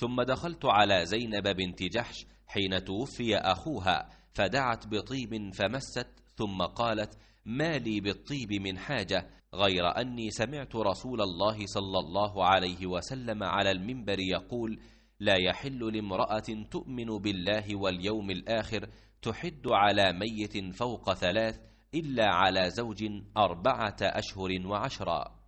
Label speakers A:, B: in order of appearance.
A: ثم دخلت على زينب بنت
B: جحش حين توفي أخوها فدعت بطيب فمست ثم قالت ما لي بالطيب من حاجة غير أني سمعت رسول الله صلى الله عليه وسلم على المنبر يقول لا يحل لامرأة تؤمن بالله واليوم الآخر تحد على ميت فوق ثلاث
A: إلا على زوج أربعة أشهر وعشرًا